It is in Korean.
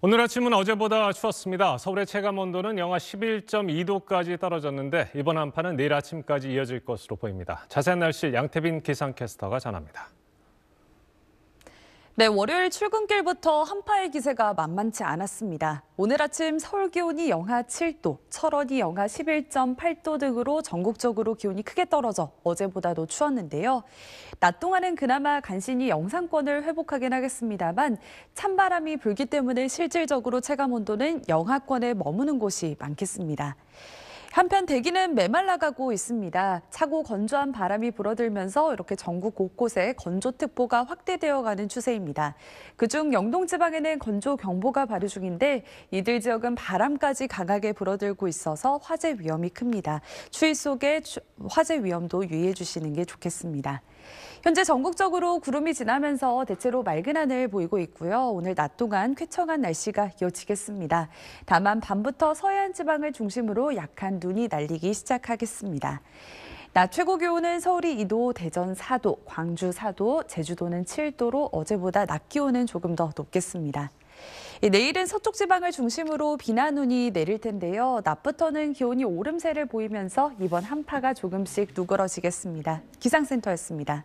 오늘 아침은 어제보다 추웠습니다. 서울의 체감 온도는 영하 11.2도까지 떨어졌는데 이번 한파는 내일 아침까지 이어질 것으로 보입니다. 자세한 날씨 양태빈 기상캐스터가 전합니다. 네, 월요일 출근길부터 한파의 기세가 만만치 않았습니다. 오늘 아침 서울 기온이 영하 7도, 철원이 영하 11.8도 등으로 전국적으로 기온이 크게 떨어져 어제보다도 추웠는데요. 낮 동안은 그나마 간신히 영상권을 회복하긴 하겠습니다만 찬바람이 불기 때문에 실질적으로 체감 온도는 영하권에 머무는 곳이 많겠습니다. 한편 대기는 메말라가고 있습니다. 차고 건조한 바람이 불어들면서 이렇게 전국 곳곳에 건조특보가 확대되어가는 추세입니다. 그중 영동지방에는 건조경보가 발효 중인데 이들 지역은 바람까지 강하게 불어들고 있어서 화재 위험이 큽니다. 추위 속에 화재 위험도 유의해 주시는 게 좋겠습니다. 현재 전국적으로 구름이 지나면서 대체로 맑은 하늘 보이고 있고요. 오늘 낮 동안 쾌청한 날씨가 이어지겠습니다. 다만 밤부터 서해안 지방을 중심으로 약한 눈 눈이 날리기 시작하겠습니다. 낮 최고 기온은 서울이 2도, 대전 4도, 광주 4도, 제주도는 7도로 어제보다 낮 기온은 조금 더 높겠습니다. 예, 내일은 서쪽 지방을 중심으로 비나 눈이 내릴 텐데요. 낮부터는 기온이 오름세를 보이면서 이번 한파가 조금씩 누그러지겠습니다. 기상센터였습니다.